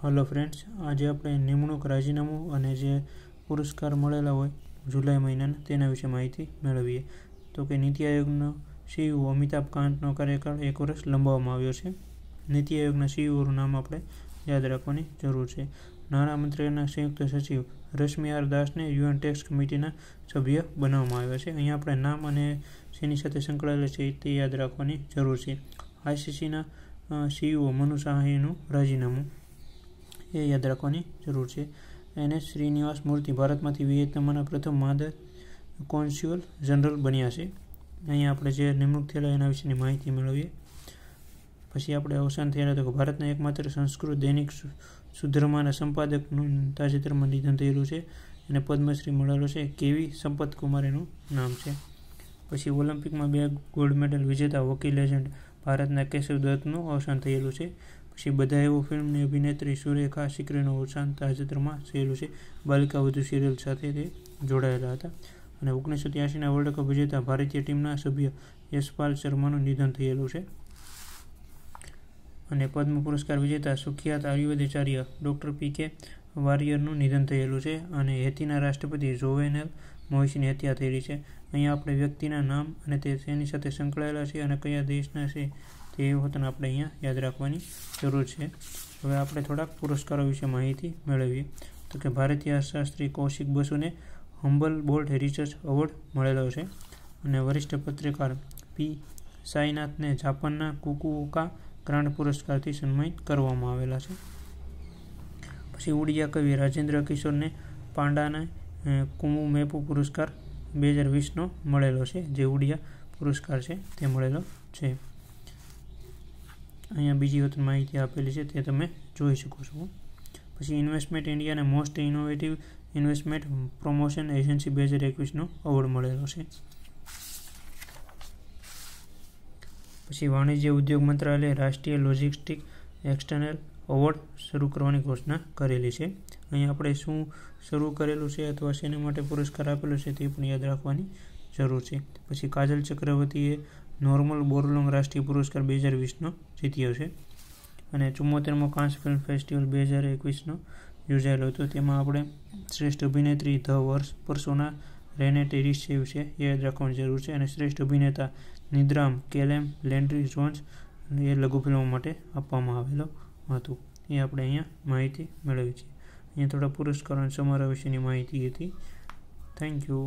hello friends આજે આપણે નિમણૂક રાજીનામું અને જે પુરસ્કાર મળેલા હોય જુલાઈ મહિનાના તેના વિશે માહિતી મેળવીએ તો કે નીતિ આયોગનો સીઈઓ અમિતાભ કાંતનો કાર્યકાળ એક વર્ષ લંબાવવામાં આવ્યો છે નીતિ આયોગના સીઈઓનું નામ આપણે યાદ રાખવાની જરૂર છે નાણામંત્રીના સંયુક્ત સચિવ રશ્મિ દાસને યુએન ટેક્સ કમિટીના સભ્ય બનાવવામાં આવ્યા છે અહીંયા આપણે નામ અને શેની સાથે સંકળાયેલા છે તે યાદ રાખવાની જરૂર છે આઈસીસીના સીઈઓ મનુ સાહીનું રાજીનામું એ યાદ રાખવાની જરૂર છે એને શ્રીનિવાસ મૂર્તિ ભારતમાંથી વિયેતનામના પ્રથમ માદર કોન્સ્યુઅલ જનરલ બન્યા છે અહીંયા આપણે જે નિમણૂક થયેલા એના વિશેની માહિતી મેળવીએ પછી આપણે અવસાન થયેલા તો ભારતના એકમાત્ર સંસ્કૃત દૈનિક સુધર્માના સંપાદકનું તાજેતરમાં નિધન થયેલું છે અને પદ્મશ્રી મળેલો છે કેવી સંપત કુમાર એનું નામ છે પછી ઓલિમ્પિકમાં બે ગોલ્ડ મેડલ વિજેતા હોકી લેજન્ડ ભારતના કેશવ દત્તનું અવસાન થયેલું છે પછી બધાએવો ફિલ્મની અભિનેત્રી સુરેખા સિકરેનું અવસાન તાજેતરમાં થયેલું છે બાલિકા વધુ સિરિયલ સાથે તે જોડાયેલા હતા અને ઓગણીસો ત્યાસીના વર્લ્ડ કપ વિજેતા ભારતીય ટીમના સભ્ય યશપાલ શર્માનું નિધન થયેલું છે અને પદ્મ પુરસ્કાર વિજેતા સુખ્યાત આયુર્વેદાચાર્ય ડૉક્ટર પી કે વારિયરનું નિધન થયેલું છે અને હેતીના રાષ્ટ્રપતિ જોવેનલ મોહિસની હત્યા થયેલી છે અહીંયા આપણે વ્યક્તિના નામ અને તે તેની સાથે સંકળાયેલા છે અને કયા દેશના છે એ વતન આપણે અહીંયા યાદ રાખવાની જરૂર છે હવે આપણે થોડાક પુરસ્કારો વિશે માહિતી મેળવીએ તો કે ભારતીય અર્થશાસ્ત્રી કૌશિક બસુને હમ્બલ બોલ્ટ રિસર્ચ એવોર્ડ મળેલો છે અને વરિષ્ઠ પત્રકાર પી સાઈનાથને જાપાનના કુકુઓકા ગ્રાન્ડ પુરસ્કારથી સન્માનિત કરવામાં આવેલા છે પછી ઉડિયા કવિ રાજેન્દ્ર કિશોરને પાંડાને કુમુ મેપુ પુરસ્કાર બે હજાર વીસનો મળેલો છે જે ઉડિયા પુરસ્કાર છે તે મળેલો છે અહીંયા બીજી વખત માહિતી આપેલી છે તે તમે જોઈ શકો છો પછી ઇન્વેસ્ટમેન્ટ ઇન્ડિયાને most innovative investment promotion agency બે હજાર એકવીસનો અવોર્ડ મળેલો છે પછી વાણિજ્ય ઉદ્યોગ મંત્રાલયે રાષ્ટ્રીય લોજિસ્ટિક એક્સટર્નલ અવોર્ડ શરૂ કરવાની ઘોષણા કરેલી છે અહીં આપણે શું શરૂ કરેલું છે અથવા શેના માટે પુરસ્કાર આપેલો છે તે પણ યાદ રાખવાની જરૂર છે પછી કાજલ ચક્રવર્તીએ નોર્મલ બોરલોંગ રાષ્ટ્રીય પુરસ્કાર બે હજાર વીસનો જીત્યો છે અને ચુમ્મોતેરમો કાંસ ફિલ્મ ફેસ્ટિવલ બે હજાર એકવીસનો યોજાયેલો હતો તેમાં આપણે શ્રેષ્ઠ અભિનેત્રી ધ વર્ષ પરસોના રેને રિસીવ છે યાદ રાખવાની જરૂર છે અને શ્રેષ્ઠ અભિનેતા નિદ્રામ કેલેમ લેન્ડ્રી જોન્સ એ લઘુ ફિલ્મો માટે આપવામાં આવેલો હતું એ આપણે અહીંયા માહિતી મેળવી છે અહીંયા થોડા પુરસ્કારો સમારોહ વિશેની માહિતી હતી થેન્ક યુ